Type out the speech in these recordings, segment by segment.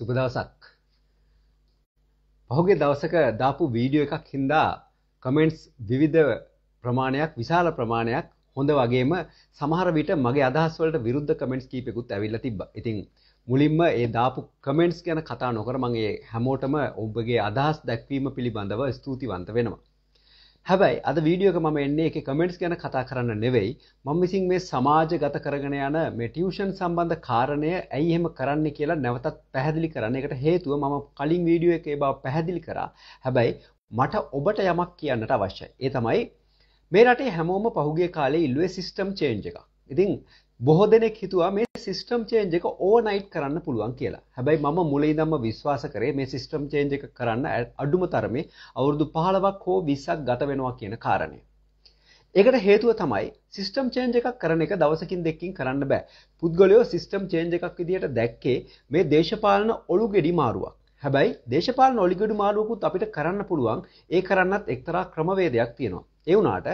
සුබ දවසක්. පහුගිය දවසක දාපු වීඩියෝ එකක් හින්දා කමෙන්ට්ස් විවිධ ප්‍රමාණයක් විශාල ප්‍රමාණයක් හොඳ වගේම සමහර විට මගේ අදහස් වලට විරුද්ධ කමෙන්ට්ස් කීපෙකුත් ඇවිල්ලා තිබ්බා. ඉතින් මුලින්ම ඒ දාපු කමෙන්ට්ස් ගැන කතා නොකර මම හැමෝටම ඔබගේ අදහස් දැක්වීම පිළිබඳව ස්තුතිවන්ත වෙනවා. හැබැයි අද වීඩියෝ එක මම එන්නේ එකේ කමෙන්ට්ස් ගැන කතා කරන්න නෙවෙයි මම විසින් මේ සමාජගත කරගෙන යන මේ ටියුෂන් සම්බන්ධ කාරණය ඇයි එහෙම කරන්න කියලා නැවතත් පැහැදිලි කරන්න. ඒකට හේතුව මම කලින් වීඩියෝ එකේ බව පැහැදිලි කරා. හැබැයි මට ඔබට යමක් කියන්නට අවශ්‍යයි. ඒ තමයි මේ රටේ හැමෝම පහුගිය කාලේ ඉල්ලුවේ සිස්ටම් චේන්ජ් එකක්. ඉතින් බොහෝ දෙනෙක් හිතුවා මේ සිස්ටම් චේන්ජ් එක ඕවර්නයිට් කරන්න පුළුවන් කියලා. හැබැයි මම මුලින් ඉඳන්ම විශ්වාස කරේ මේ සිස්ටම් චේන්ජ් එක කරන්න අඩුම තරමේ අවුරුදු 15ක් හෝ 20ක් ගත වෙනවා කියන කාරණය. ඒකට හේතුව තමයි සිස්ටම් චේන්ජ් එකක් කරන එක දවසකින් දෙකකින් කරන්න බෑ. පුද්ගලයෝ සිස්ටම් චේන්ජ් එකක් විදියට දැක්කේ මේ දේශපාලන ඔලු ගෙඩි මාරුවක්. හැබැයි දේශපාලන ඔලිගඩු මාළුවකුත් අපිට කරන්න පුළුවන් ඒ කරන්නත් එක්තරා ක්‍රමවේදයක් තියෙනවා. ඒ වුණාට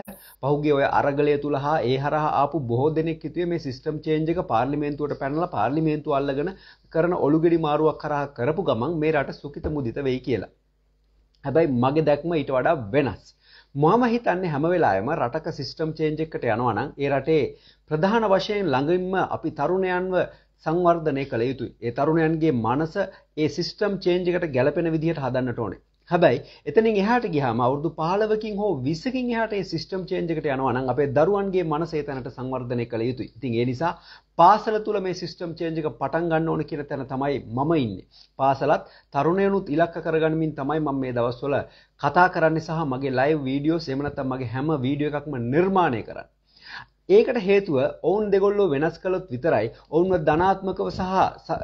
පහුගිය ඔය අරගලය තුල හා ඒ හරහා ආපු බොහෝ දෙනෙක් හිතුවේ මේ සිස්ටම් චේන්ජ් එක පාර්ලිමේන්තුවට පැනලා පාර්ලිමේන්තුව අල්ලගෙන කරන ඔලුගෙඩි මාරුවක් කරා කරපු ගමන් මේ රට සුඛිත මුදිත වෙයි කියලා. හැබැයි මගේ දැක්ම ඊට වඩා වෙනස්. මම හිතන්නේ හැම වෙලාවෙම රටක සිස්ටම් චේන්ජ් එකකට යනවා නම් ඒ රටේ ප්‍රධාන වශයෙන් ළඟින්ම අපි තරුණයන්ව සංවර්ධනය කළ යුතුයි. ඒ තරුණයන්ගේ මනස ඒ සිස්ටම් චේන්ජකට ගැලපෙන විදිහට හදන්නට ඕනේ. හැබැයි එතනින් එහාට ගියාම අවුරුදු 15කින් හෝ 20කින් එහාට මේ සිස්ටම් චේන්ජ් එකට යනවා නම් අපේ දරුවන්ගේ මනස ඒ තැනට සංවර්ධනය කළ යුතුයි. ඉතින් ඒ නිසා පාසල තුල මේ සිස්ටම් චේන්ජ් එක පටන් ගන්න ඕන කියන තැන තමයි මම ඉන්නේ. පාසලත් තරුණයනුත් ඉලක්ක කරගනිමින් තමයි මම මේ දවස්වල කතා කරන්නේ සහ මගේ live videos එහෙම නැත්නම් මගේ හැම වීඩියෝ එකක්ම නිර්මාණය කරන්නේ. ඒකට හේතුව ඔවුන් දෙගොල්ලෝ වෙනස් කළොත් විතරයි ඔවුන්ව ධනාත්මකව සහ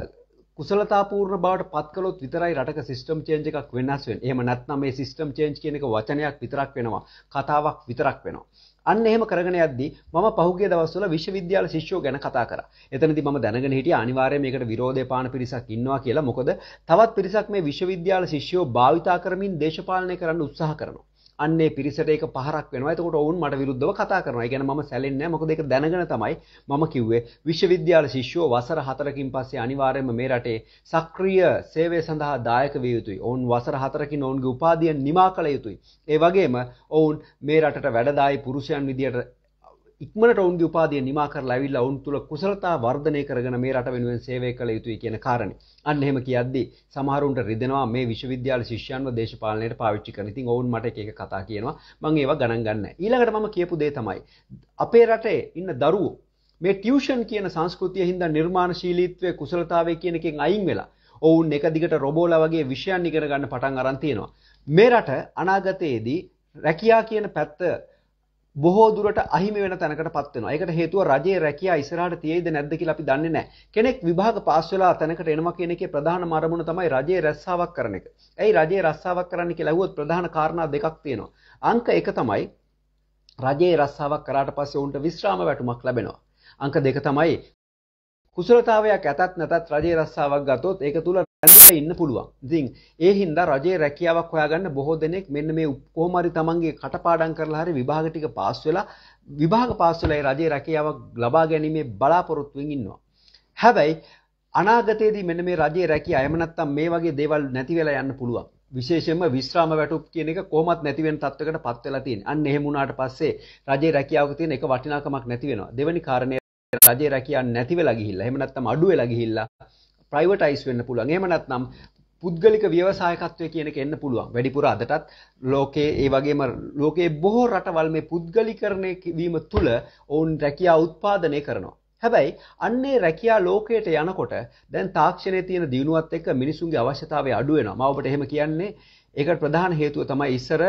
කුසලතාපූර්ණ බවට පත් කළොත් විතරයි රටක සිස්ටම් චේන්ජ් එකක් වෙනස් වෙන්නේ. එහෙම නැත්නම් මේ සිස්ටම් චේන්ජ් කියන එක වචනයක් විතරක් වෙනවා. කතාවක් විතරක් වෙනවා. අන්න එහෙම කරගෙන යද්දී මම පහුගිය දවස්වල විශ්වවිද්‍යාල ශිෂ්‍යෝ ගැන කතා කරා. එතනදී මම දැනගෙන හිටියා අනිවාර්යයෙන් මේකට විරෝධය පාන පිරිසක් ඉන්නවා කියලා. මොකද තවත් පිරිසක් මේ විශ්වවිද්‍යාල ශිෂ්‍යෝ භාවිතා කරමින් දේශපාලනය කරන්න උත්සාහ කරනවා. අන්නේ පිරිසට ඒක පහරක් වෙනවා. එතකොට ඔවුන් මට විරුද්ධව කතා කරනවා. ඒ කියන්නේ මම සැලෙන්නේ නැහැ. මොකද ඒක දැනගෙන තමයි මම කිව්වේ විශ්වවිද්‍යාල ශිෂ්‍යෝ වසර 4කින් පස්සේ අනිවාර්යයෙන්ම මේ රටේ සක්‍රීය සේවය සඳහා දායක විය යුතුයි. ඔවුන් වසර 4කින් ඔවුන්ගේ උපාධිය නිමා කළ යුතුයි. ඒ වගේම ඔවුන් මේ රටට වැඩදායි පුරුෂයන් විදියට ඉක්මනට ඔවුන්ගේ උපාධිය නිමා කරලා ඇවිල්ලා ඔවුන් තුල කුසලතා වර්ධනය කරගෙන මේ රට වෙනුවෙන් සේවය කළ යුතුයි කියන කාරණේ. අන්න එහෙම කියද්දී සමහරුන්ට රිදෙනවා මේ විශ්වවිද්‍යාල ශිෂ්‍යයන්ව දේශපාලනයට පාවිච්චි කරන. ඉතින් ඔවුන් මට එක එක කතා කියනවා. මම ඒවා ගණන් ගන්න නැහැ. ඊළඟට මම කියපු දේ තමයි අපේ රටේ ඉන්න දරුවෝ මේ ටියුෂන් කියන සංස්කෘතිය හින්දා නිර්මාණශීලීත්වය කුසලතාවය කියන එකෙන් අයින් වෙලා ඔවුන් එක දිගට රොබෝලා වගේ විෂයන් ඉගෙන ගන්න පටන් අරන් තියෙනවා. මේ රට අනාගතයේදී රැකියා කියන පැත්ත බොහෝ දුරට අහිමි වෙන තැනකටපත් වෙනවා. ඒකට හේතුව රජයේ රැකියා ඉස්සරහට තියෙයිද නැද්ද කියලා අපි දන්නේ නැහැ. කෙනෙක් විභාග පාස් වෙලා තැනකට එනවා කියන එකේ ප්‍රධානම අරමුණ තමයි රජයේ රැස්සාවක් කරන එක. ඇයි රජයේ රැස්සාවක් කරන්න කියලා අහුවොත් ප්‍රධාන කාරණා දෙකක් තියෙනවා. අංක එක තමයි රජයේ රැස්සාවක් කරාට පස්සේ උන්ට විශ්‍රාම වැටුමක් ලැබෙනවා. අංක දෙක තමයි කුසලතාවයක් ඇතත් නැතත් රජයේ රැස්සාවක් ගත්තොත් ඒක තුල ඇල්ලලා ඉන්න පුළුවන්. ඉතින් ඒ හින්දා රජයේ රැකියාවක් හොයාගන්න බොහෝ දෙනෙක් මෙන්න මේ කොහොම හරි තමන්ගේ කටපාඩම් කරලා හරි විභාග ටික පාස් වෙලා විභාග පාස් වෙලා ඒ රජයේ රැකියාවක් ලබා ගැනීමේ බලාපොරොත්තුවෙන් ඉන්නවා. හැබැයි අනාගතයේදී මෙන්න මේ රජයේ රැකියාව එහෙම නැත්නම් මේ වගේ දේවල් නැති වෙලා යන්න පුළුවන්. විශේෂයෙන්ම විශ්‍රාම වැටුප් කියන එක කොහොමත් නැති වෙන තත්වයකට පත් වෙලා තියෙන. අන්න එහෙම වුණාට පස්සේ රජයේ රැකියාවක තියෙන එක වටිනාකමක් නැති වෙනවා. දෙවෙනි කාරණය රජයේ රැකියාවක් නැති වෙලා ගිහිල්ලා එහෙම නැත්නම් අඩු වෙලා ගිහිල්ලා ප්‍රයිවටයිස් වෙන්න පුළුවන්. එහෙම නැත්නම් පුද්ගලික ව්‍යවසායකත්වය කියන එක එන්න පුළුවන්. වැඩිපුර අදටත් ලෝකයේ ඒ වගේම ලෝකයේ බොහෝ රටවල් මේ පුද්ගලීකරණය වීම තුළ ඔවුන් රැකියා උත්පාදනය කරනවා. හැබැයි අන්නේ රැකියා ලෝකයට යනකොට දැන් තාක්ෂණයේ තියෙන දියුණුවත් එක්ක මිනිසුන්ගේ අවශ්‍යතාවය අඩු වෙනවා. මම ඔබට එහෙම කියන්නේ ඒකට ප්‍රධාන හේතුව තමයි ඉස්සර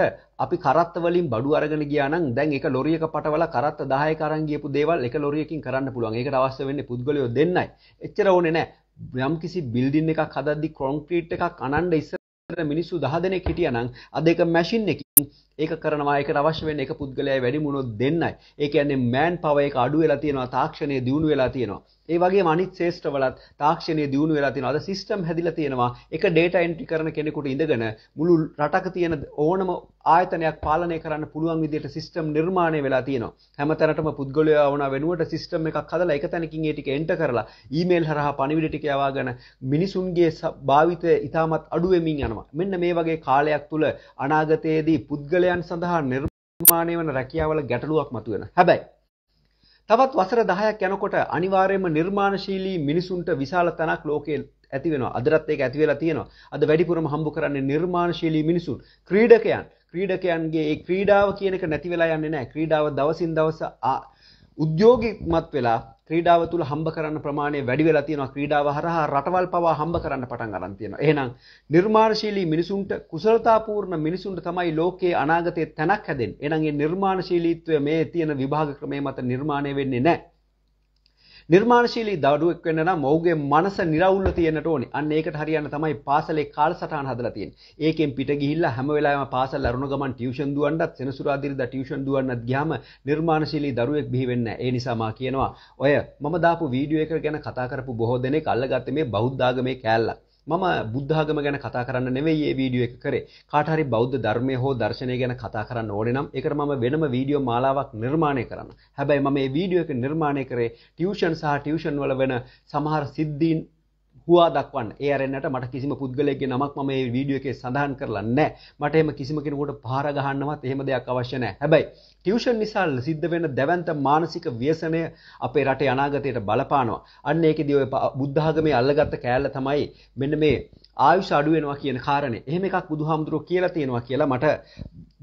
අපි කරත්ත වලින් බඩු අරගෙන ගියා නම් දැන් එක ලොරියක පටවලා කරත්ත 10ක අරන් ගියපු දේවල් එක ලොරියකින් කරන්න පුළුවන්. ඒකට අවශ්‍ය වෙන්නේ පුද්ගලයෝ දෙන්නයි. එච්චර ඕනේ නැහැ. යම් කිසි බිල්ඩින් එකක් හදද්දි කොන්ක්‍රීට් එකක් අනන්න ඉස්සර මිනිස්සු 10 දෙනෙක් හිටියානම් අද ඒක මැෂින් එකක් ඉතින් ඒක කරනවා ඒකට අවශ්‍ය වෙන්නේ ඒක පුද්ගලයයි වැඩි මුණොත් දෙන්නයි. ඒ කියන්නේ මෑන් පවර් එක අඩු වෙලා තියෙනවා තාක්ෂණය දියුණු වෙලා තියෙනවා. ඒ වගේම අනිත් ශේෂ්ඨවලත් තාක්ෂණය දියුණු වෙලා තියෙනවා. අද සිස්ටම් හැදිලා තියෙනවා. එක ඩේටා එන්ට්‍රි කරන කෙනෙකුට ඉඳගෙන මුළු රටක තියෙන ඕනම ආයතනයක් පාලනය කරන්න පුළුවන් විදිහට සිස්ටම් නිර්මාණය වෙලා තියෙනවා. හැමතැනටම පුද්ගලයා වුණ වෙනුවට සිස්ටම් එකක් හදලා එක තැනකින් ඒ ටික එන්ටර් කරලා ඊමේල් හරහා පණිවිඩ ටික යවාගෙන මිනිසුන්ගේ භාවිතය ඉතාමත් අඩු වෙමින් යනවා. මෙන්න මේ වගේ කාලයක් තුල අනාගතයේදී පුද්ගලයන් සඳහා නිර්මාණය වන රැකියාවල ගැටලුවක් මතුවෙන. හැබැයි තවත් වසර 10ක් යනකොට අනිවාර්යයෙන්ම නිර්මාණශීලී මිනිසුන්ට විශාල තැනක් ලෝකයේ ඇති වෙනවා. අදටත් ඒක ඇති වෙලා තියෙනවා. අද වැඩිපුරම හම්බ කරන්නේ නිර්මාණශීලී මිනිසුන්, ක්‍රීඩකයන්. ක්‍රීඩකයන්ගේ ඒ ක්‍රීඩාව කියන එක නැති වෙලා යන්නේ නැහැ. ක්‍රීඩාව දවසින් දවස උද්‍යෝගිමත් වෙලා ක්‍රීඩාව තුළ හම්බ කරන්න ප්‍රමාණය වැඩි වෙලා තියෙනවා ක්‍රීඩාව හරහා රටවල් පවා හම්බ කරන්න පටන් ගන්න තියෙනවා. එහෙනම් නිර්මාණශීලී මිනිසුන්ට කුසලතාපූර්ණ මිනිසුන්ට තමයි ලෝකයේ අනාගතයේ තැනක් හැදෙන්නේ. එහෙනම් මේ නිර්මාණශීලීත්වය මේ තියෙන විභාග ක්‍රමයේ මත නිර්මාණය වෙන්නේ නැහැ. නිර්මාණශීලී දඩුවෙක් වෙන්න නම් ඔහුගේ මනස निराවුල්ව තියෙන්නට ඕනේ. අන්න ඒකට හරියන්න තමයි පාසලේ කාලසටහන හදලා තියෙන්නේ. ඒකෙන් පිට ගිහිල්ලා හැම වෙලාවෙම පාසල් අරුණ ගමන් ටියුෂන් දුවන්නත් සෙනසුරාදිරිදා ටියුෂන් දුවන්නත් ගියාම නිර්මාණශීලී දරුවෙක් බිහි වෙන්නේ නැහැ. ඒ නිසා මා කියනවා ඔය මම දාපු වීඩියෝ එක ගැන කතා කරපු බොහෝ දෙනෙක් අල්ලගත්තේ මේ බෞද්ධ ආගමේ කෑල්ලක්. මම බුද්ධාගම ගැන කතා කරන්න නෙවෙයි මේ වීඩියෝ එක කරේ. කාට හරි බෞද්ධ ධර්මය හෝ දර්ශනය ගැන කතා කරන්න ඕනේ නම් ඒකට මම වෙනම වීඩියෝ මාලාවක් නිර්මාණය කරන්න. හැබැයි මම මේ වීඩියෝ එක නිර්මාණය කරේ ටියුෂන් සහ ටියුෂන් වල වෙන සමහර සිද්ධීන් හුවා දක්වන්න ඒ අරෙන්නට මට කිසිම පුද්ගලයෙක්ගේ නමක් මම මේ වීඩියෝ එකේ සඳහන් කරලා නැහැ. මට එහෙම කිසිම කෙනෙකුට පහර ගහන්නවත් එහෙම දෙයක් අවශ්‍ය නැහැ. හැබැයි ටියුෂන් නිසා සිද්ධ වෙන දැවැන්ත මානසික ව්‍යසනය අපේ රටේ අනාගතයට බලපානවා. අන්න ඒකෙදී ඔය බුද්ධ ආගමේ අල්ලගත්ත කෑල්ල තමයි මෙන්න මේ ආයුෂ අඩු වෙනවා කියන කාරණේ. එහෙම එකක් බුදුහාමුදුරුවෝ කියලා තියෙනවා කියලා මට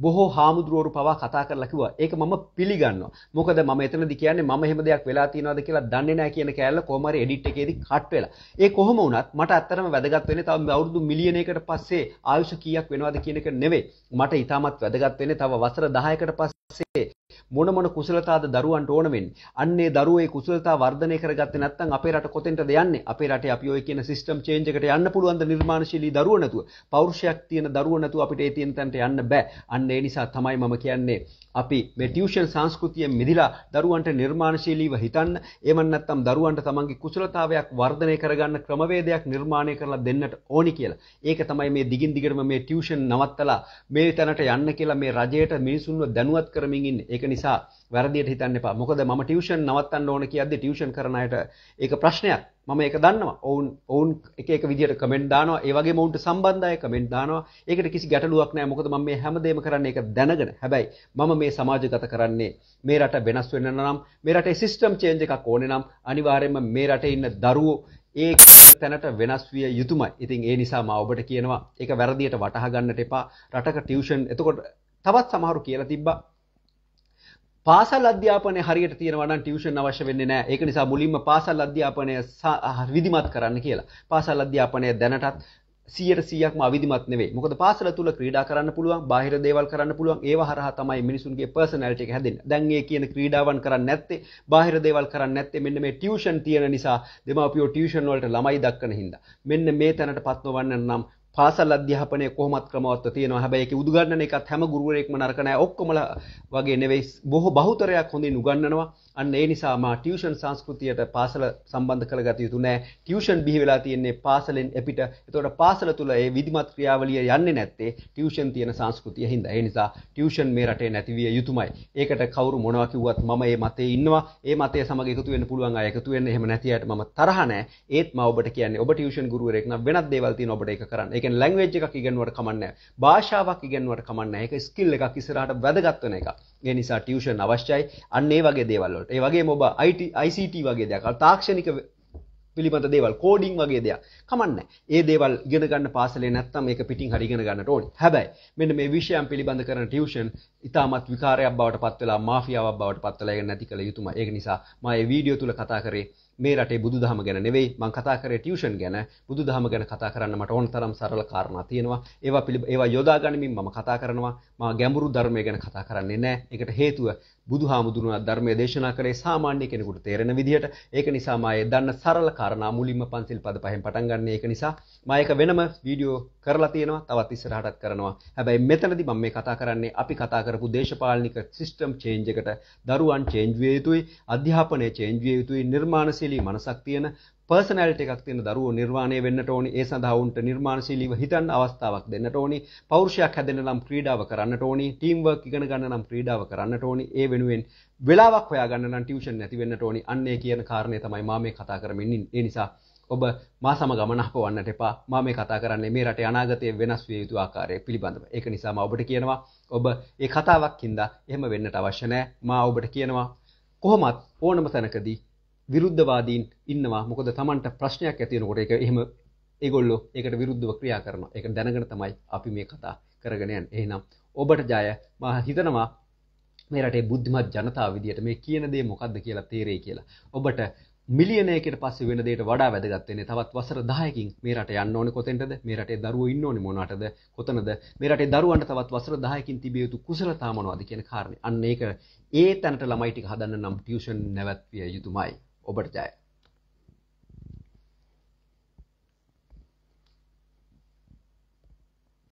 බොහෝ හාමුදුරුවරු පවා කතා කරලා කිව්වා. ඒක මම පිළිගන්නවා. මොකද මම එතනදි කියන්නේ මම එහෙම දෙයක් වෙලා තියෙනවද කියලා දන්නේ නැහැ කියන කෑල්ල කොහොම හරි එඩිට් එකේදී කට් වෙලා. ඒ කොහොම වුණත් මට ඇත්තටම වැදගත් වෙන්නේ තව අවුරුදු මිලියන එකකට පස්සේ ආයුෂ කීයක් වෙනවද කියන එක නෙවෙයි. මට ඊටමත් වැදගත් වෙන්නේ තව වසර 10කට පස්සේ මොන මොන කුසලතාද දරුවන්ට ඕන වෙන්නේ. අන්නේ දරුවෝ ඒ කුසලතා වර්ධනය කරගත්තේ නැත්නම් අපේ රට කොතෙන්ටද යන්නේ? අපේ රටේ අපි ඔය කියන සිස්ටම් චේන්ජ් එකට යන්න පුළුවන්ද නිර්මාණශීලී දරුවෝ නැතුව? පෞරුෂයක් තියෙන දරුවෝ නැතුව අපිට ඒ තියෙන තැනට යන්න බෑ. අන්න ඒ නිසා තමයි මම කියන්නේ අපි මේ ටියුෂන් සංස්කෘතියෙන් මිදලා දරුවන්ට නිර්මාණශීලීව හිතන්න, එහෙම නැත්නම් දරුවන්ට තමන්ගේ කුසලතාවයක් වර්ධනය කරගන්න ක්‍රමවේදයක් නිර්මාණය කරලා දෙන්නට ඕනි කියලා. ඒක තමයි මේ දිගින් දිගටම මේ ටියුෂන් නවත්තලා මේ තැනට යන්න කියලා මේ රජයට මිනිසුන්ව දැනුවත් කරමින් ඉන්නේ. ඒක නිසා නිසා වැරදියට හිතන්න එපා. මොකද මම ටියුෂන් නවත්තන්න ඕන කියද්දි ටියුෂන් කරන අයට ඒක ප්‍රශ්නයක්. මම ඒක දන්නවා. ඔවුන් ඔවුන් එක එක විදියට කමෙන්ට් දානවා. ඒ වගේම ඔවුන්ට සම්බන්ධ අය කමෙන්ට් දානවා. ඒකට කිසි ගැටලුවක් නැහැ. මොකද මම මේ හැමදේම කරන්නේ ඒක දැනගෙන. හැබැයි මම මේ සමාජගත කරන්නේ මේ රට වෙනස් වෙන්න නම් මේ රටේ සිස්ටම් චේන්ජ් එකක් ඕනේ නම් අනිවාර්යයෙන්ම මේ රටේ ඉන්න දරුවෝ ඒ තැනට වෙනස් විය යුතුමයි. ඉතින් ඒ නිසා මම ඔබට කියනවා ඒක වැරදියට වටහා ගන්නට එපා. රටක ටියුෂන් එතකොට තවත් සමහරු කියලා තිබ්බා පාසල් අධ්‍යාපනය හරියට තියෙනවා නම් ටියුෂන් අවශ්‍ය වෙන්නේ නැහැ. ඒක නිසා මුලින්ම පාසල් අධ්‍යාපනය විධිමත් කරන්න කියලා. පාසල් අධ්‍යාපනය දැනටත් 100%ක්ම අවිධිමත් නෙවෙයි. මොකද පාසල තුල ක්‍රීඩා කරන්න පුළුවන්, බාහිර දේවල් කරන්න පුළුවන්. ඒව හරහා තමයි මිනිසුන්ගේ personality එක හැදෙන්නේ. දැන් ඒ කියන ක්‍රීඩාවන් කරන්නේ නැත්තේ, බාහිර දේවල් කරන්නේ නැත්තේ මෙන්න මේ ටියුෂන් තියෙන නිසා, දෙමාපියෝ ටියුෂන් වලට ළමයි දක්වන හින්දා. මෙන්න මේ තැනට පත්වවන්න නම් පාසල් අධ්‍යාපනය කොහොමත් ක්‍රමවත්ව තියෙනවා. හැබැයි ඒකේ උදුගන්නන එකත් හැම ගුරුවරයෙක්ම නරක නැහැ. ඔක්කොමලා වගේ නෙවෙයි. බොහෝ බහුතරයක් හොඳින් උගන්වනවා. අන්න ඒ නිසා මා ටියුෂන් සංස්කෘතියට පාසල සම්බන්ධ කරගත යුතු නෑ. ටියුෂන් බිහි වෙලා තියෙන්නේ පාසලෙන් එපිට. එතකොට පාසල තුල ඒ විධිමත් ක්‍රියාවලිය යන්නේ නැත්තේ ටියුෂන් තියෙන සංස්කෘතිය හින්දා. ඒ නිසා ටියුෂන් මේ රටේ නැති විය යුතුමයි. ඒකට කවුරු මොනවා කිව්වත් මම මේ මතේ ඉන්නවා. ඒ මතය සමග එකතු වෙන්න පුළුවන් අය එකතු වෙන්න. එහෙම නැති අයට මම තරහ නෑ. ඒත් මම ඔබට කියන්නේ ඔබ ටියුෂන් ගුරුවරයෙක් නම් වෙනත් දේවල් තියෙන ඔබට ඒක කරන්න. ඒ කියන්නේ ලැන්ග්වේජ් එකක් ඉගෙනුවට කමන්නේ නෑ. භාෂාවක් ඉගෙනුවට කමන්නේ නෑ. ඒක ස්කිල් එකක් ඉස්සරහට වැදගත් වෙන එකක්. ඒ නිසා ටියුෂන් අවශ්‍යයි. අන්න ඒ වගේ දේවල් වලට. ඒ වගේම ඔබ IT ICT වගේ දේවල් තාක්ෂණික පිළිබඳ දේවල් කෝඩින් වගේ දේවල් කමන්නේ. ඒ දේවල් ඉගෙන ගන්න පාසලේ නැත්තම් මේක පිටින් හරි ඉගෙන ගන්නට ඕනේ. හැබැයි මෙන්න මේ විෂයන් පිළිබඳ කරන ටියුෂන් ඉතාමත් විකාරයක් බවට පත් වෙලා මාෆියාවක් බවට පත් වෙලා ඒක නැති කළ යුතුමයි. ඒක නිසා මම මේ වීඩියෝ තුල කතා කරේ මේ රටේ බුදුදහම ගැන නෙවෙයි මම කතා කරේ ටියුෂන් ගැන. බුදුදහම ගැන කතා කරන්න මට ඕන තරම් සරල කාරණා තියෙනවා. ඒවා ඒවා යොදා ගනිමින් මම කතා කරනවා. මම ගැඹුරු ධර්මය ගැන කතා කරන්නේ නැහැ. ඒකට හේතුව බුදුහාමුදුරුවෝ ධර්මයේ දේශනා කරේ සාමාන්‍ය කෙනෙකුට තේරෙන විදිහට. ඒක නිසා මම දන්න සරල කාරණා මුලින්ම පන්සිල් පද පහෙන් පටන් කරන්නේ ඒක නිසා මම ඒක වෙනම වීඩියෝ කරලා තියෙනවා තවත් ඉස්සරහටත් කරනවා හැබැයි මෙතනදී මම මේ කතා කරන්නේ අපි කතා කරපු දේශපාලනික සිස්ටම් චේන්ජ් එකට දරුවන් චේන්ජ් විය යුතුයි අධ්‍යාපනය චේන්ජ් විය යුතුයි නිර්මාණශීලී මනසක් තියෙන පර්සනැලිටි එකක් තියෙන දරුවෝ නිර්වාණය වෙන්නට ඕනි ඒ සඳහා උන්ට නිර්මාණශීලීව හිතන්න අවස්ථාවක් දෙන්නට ඕනි පෞරුෂයක් හැදෙන්න නම් ක්‍රීඩාව කරන්නට ඕනි ටීම් වර්ක් ඉගෙන ගන්න නම් ක්‍රීඩාව කරන්නට ඕනි ඒ වෙනුවෙන් වෙලාවක් හොයාගන්න නම් ටියුෂන් නැති වෙන්නට ඕනි අන්න ඒ කියන කාරණේ තමයි මම මේ කතා කරමින් ඉන්නේ ඒ නිසා ඔබ මා සමග ගමනක් පවන්නට එපා. මම මේ කතා කරන්නේ මේ රටේ අනාගතයේ වෙනස් විය යුතු ආකාරය පිළිබඳව. ඒක නිසා මම ඔබට කියනවා ඔබ ඒ කතාවක් හින්දා එහෙම වෙන්නට අවශ්‍ය නැහැ. මා ඔබට කියනවා කොහොමත් ඕනම තැනකදී විරුද්ධවාදීන් ඉන්නවා. මොකද Tamanට ප්‍රශ්නයක් ඇති වෙනකොට ඒක එහෙම ඒගොල්ලෝ ඒකට විරුද්ධව ක්‍රියා කරනවා. ඒක දැනගෙන තමයි අපි මේ කතා කරගෙන යන්නේ. එහෙනම් ඔබට ජය. මම හිතනවා මේ රටේ බුද්ධිමත් ජනතාව විදියට මේ කියන දේ මොකද්ද කියලා තේරෙයි කියලා. ඔබට මිලියනයකට පස්සේ වෙන දෙයට වඩා වැදගත් වෙන්නේ තවත් වසර 10කින් මේ රට යන්න ඕනේ කොතෙන්ටද මේ රටේ දරුවෝ ඉන්න ඕනේ මොනටද කොතනද මේ රටේ දරුවන්ට තවත් වසර 10කින් තිබිය යුතු කුසලතා මොනවද කියන කාරණේ අන්න ඒක ඒ තැනට ළමයි ටික හදන්න නම් ටියුෂන් නැවැත්විය යුතුමයි ඔබට ජය